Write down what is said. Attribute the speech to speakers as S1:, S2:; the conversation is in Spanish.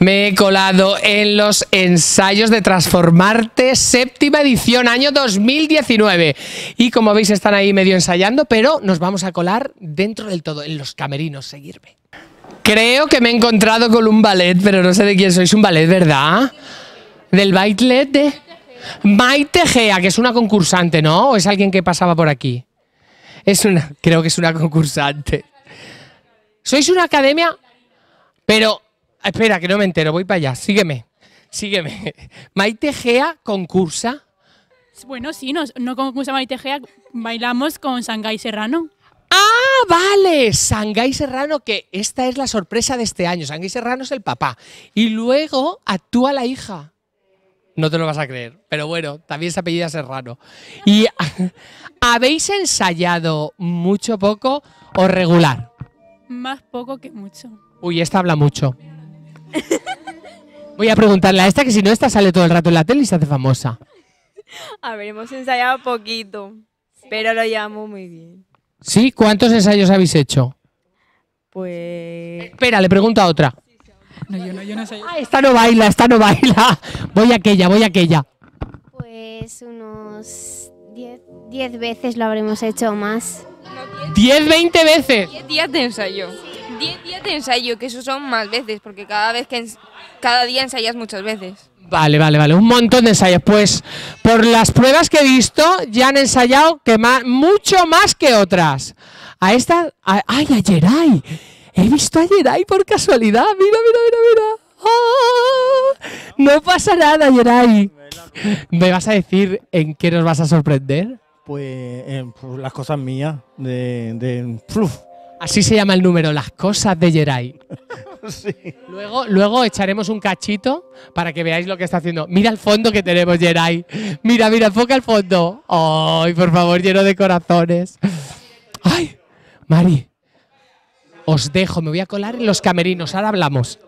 S1: Me he colado en los ensayos de Transformarte, séptima edición, año 2019. Y como veis, están ahí medio ensayando, pero nos vamos a colar dentro del todo, en los camerinos, seguirme. Creo que me he encontrado con un ballet, pero no sé de quién sois un ballet, ¿verdad? Del Baitlet de Maite Gea, que es una concursante, ¿no? ¿O es alguien que pasaba por aquí? Es una, creo que es una concursante. ¿Sois una academia? Pero Ah, espera, que no me entero, voy para allá, sígueme, sígueme. Maite Gea concursa. Bueno, sí, no, no concursa Maite Gea, bailamos con Sangay Serrano. ¡Ah, vale! Sangay Serrano, que esta es la sorpresa de este año. Sangay Serrano es el papá. Y luego actúa la hija. No te lo vas a creer, pero bueno, también se apellida Serrano. ¿Y habéis ensayado mucho, poco o regular? Más poco que mucho. Uy, esta habla mucho. Voy a preguntarle a esta que si no, esta sale todo el rato en la tele y se hace famosa. A ver, hemos ensayado poquito, pero lo llamo muy bien. ¿Sí? ¿Cuántos ensayos habéis hecho? Pues... Espera, le pregunto a otra. No, yo no, Ah, esta no baila, esta no baila. Voy a aquella, voy a aquella. Pues unos 10 veces lo habremos hecho más. 10, 20 veces. 10 días de ensayo de ensayo, que eso son más veces, porque cada vez que cada día ensayas muchas veces. Vale, vale, vale, un montón de ensayos. Pues por las pruebas que he visto, ya han ensayado que mucho más que otras. A esta, ay, a He visto a Geray por casualidad. Mira, mira, mira, mira. ¡Ah! No pasa nada, Geray. ¿Me vas a decir en qué nos vas a sorprender? Pues, en, pues, las cosas mías, de, de Así se llama el número, las cosas de Jerai. Luego, luego echaremos un cachito para que veáis lo que está haciendo. Mira el fondo que tenemos, Jerai. Mira, mira, enfoca el fondo. ¡Ay, por favor, lleno de corazones! ¡Ay! Mari, os dejo, me voy a colar en los camerinos, ahora hablamos.